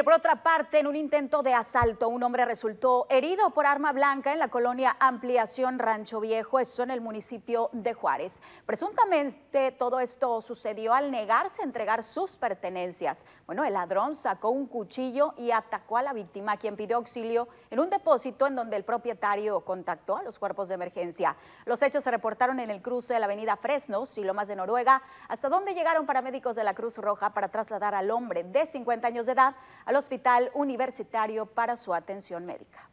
Eh, por otra parte, en un intento de asalto, un hombre resultó herido por arma blanca en la colonia Ampliación Rancho Viejo, eso en el municipio de Juárez. Presuntamente todo esto sucedió al negarse a entregar sus pertenencias. Bueno, el ladrón sacó un cuchillo y atacó a la víctima, quien pidió auxilio en un depósito en donde el propietario contactó a los cuerpos de emergencia. Los hechos se reportaron en el cruce de la avenida Fresnos y Lomas de Noruega, hasta donde llegaron paramédicos de la Cruz Roja para trasladar al hombre de 50 años de edad al Hospital Universitario para su atención médica.